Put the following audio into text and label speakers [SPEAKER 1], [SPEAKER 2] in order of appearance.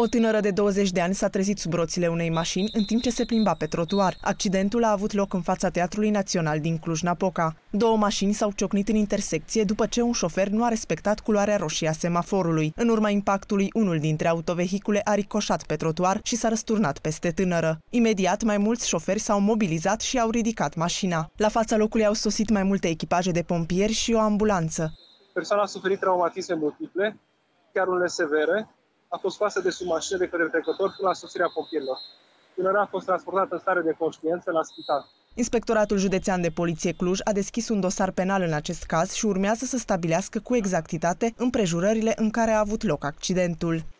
[SPEAKER 1] O tânără de 20 de ani s-a trezit sub roțile unei mașini în timp ce se plimba pe trotuar. Accidentul a avut loc în fața Teatrului Național din Cluj-Napoca. Două mașini s-au ciocnit în intersecție după ce un șofer nu a respectat culoarea roșie a semaforului. În urma impactului, unul dintre autovehicule a ricoșat pe trotuar și s-a răsturnat peste tânără. Imediat, mai mulți șoferi s-au mobilizat și au ridicat mașina. La fața locului au sosit mai multe echipaje de pompieri
[SPEAKER 2] și o ambulanță.
[SPEAKER 3] Persoana a suferit traumatisme multiple, chiar unele severe, a fost scoasă de sub mașină de către trecători până la sosirea pompierilor. Tânăra a fost transportată în stare de conștiință la spital.
[SPEAKER 1] Inspectoratul Județean de Poliție Cluj a deschis un dosar penal în acest caz și urmează să stabilească cu exactitate împrejurările în care a avut loc accidentul.